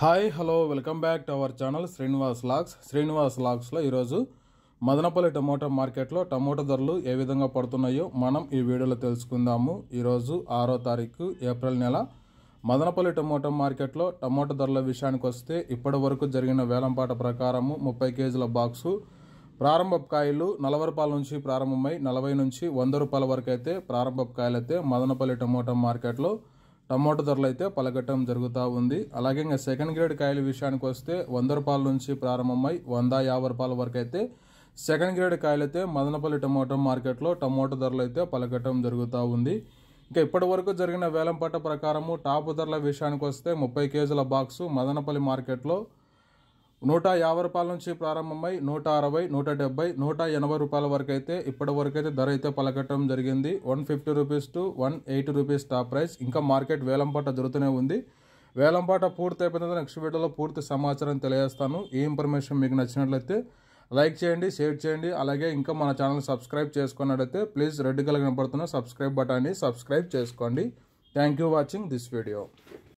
hi hello welcome back to our channel Srinivas logs Srinivas లాగ్స్లో ఈరోజు Madanapalle tomato మార్కెట్లో టమోటా ధరలు ఏ విధంగా పడుతున్నాయో మనం ఈ వీడియోలో తెలుసుకుందాము ఈరోజు ఆరో తారీఖు ఏప్రిల్ నెల మదనపల్లి టమోటా మార్కెట్లో టమోటా ధరల విషయానికి వస్తే ఇప్పటి వరకు జరిగిన వేలంపాట ప్రకారము ముప్పై కేజీల బాక్సు ప్రారంభ కాయలు నలభై రూపాయల నుంచి ప్రారంభమై నలభై నుంచి వంద రూపాయల వరకు అయితే ప్రారంభ కాయలు అయితే మదనపల్లి టమోటా మార్కెట్లో టమాటో ధరలు అయితే పలకటం జరుగుతూ ఉంది అలాగే ఇంకా సెకండ్ గ్రేడ్ కాయల విషయానికి వస్తే వంద రూపాయల నుంచి ప్రారంభమై వంద యాభై రూపాయల వరకు అయితే సెకండ్ గ్రేడ్ కాయలు అయితే మదనపల్లి టమాటో మార్కెట్లో టమాటో ధరలు అయితే పలకటం జరుగుతూ ఉంది ఇంకా ఇప్పటి వరకు జరిగిన వేలంపట్ట ప్రకారము టాప్ ధరల విషయానికి వస్తే ముప్పై కేజీల బాక్సు మదనపల్లి మార్కెట్లో నూట యాభై రూపాయల నుంచి ప్రారంభమై నూట అరవై నూట డెబ్బై నూట ఎనభై రూపాయల వరకు అయితే ఇప్పటి వరకు అయితే ధర అయితే పలకటం జరిగింది one fifty rupees to one eighty rupees top price ఇంకా మార్కెట్ వేలంపాట జరుగుతూనే ఉంది వేలంపాట పూర్తి అయిపోయిన నెక్స్ట్ వీడియోలో పూర్తి సమాచారం తెలియజేస్తాను ఈ ఇన్ఫర్మేషన్ మీకు నచ్చినట్లయితే లైక్ చేయండి షేర్ చేయండి అలాగే ఇంకా మన ఛానల్ సబ్స్క్రైబ్ చేసుకున్నట్లయితే ప్లీజ్ రెడ్ కలర్ కనపడుతున్న సబ్స్క్రైబ్ బటాన్ని సబ్స్క్రైబ్ చేసుకోండి thank you watching this video